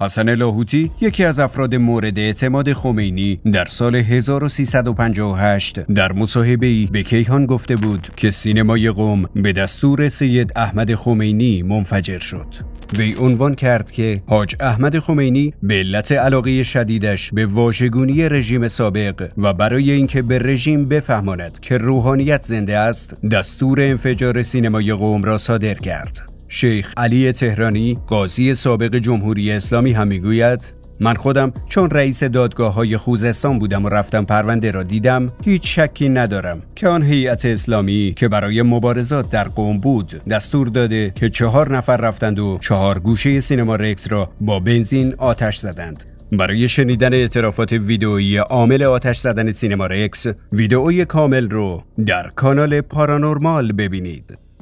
حسن لاهوتی یکی از افراد مورد اعتماد خمینی در سال 1358 در مصاحبه ای به کیهان گفته بود که سینمای قوم به دستور سید احمد خمینی منفجر شد. وی عنوان کرد که حاج احمد خمینی به علت علاقه شدیدش به واژگونی رژیم سابق و برای اینکه به رژیم بفهماند که روحانیت زنده است دستور انفجار سینمای قوم را صادر کرد شیخ علی تهرانی قاضی سابق جمهوری اسلامی هم میگوید من خودم چون رئیس دادگاه های خوزستان بودم و رفتم پرونده را دیدم هیچ شکی ندارم که آن هیئت اسلامی که برای مبارزات در قوم بود دستور داده که چهار نفر رفتند و چهار گوشه سینما رکس را با بنزین آتش زدند برای شنیدن اعترافات ویدئویی عامل آتش زدن سینما رکس ویدئوی کامل رو در کانال پارانورمال ببینید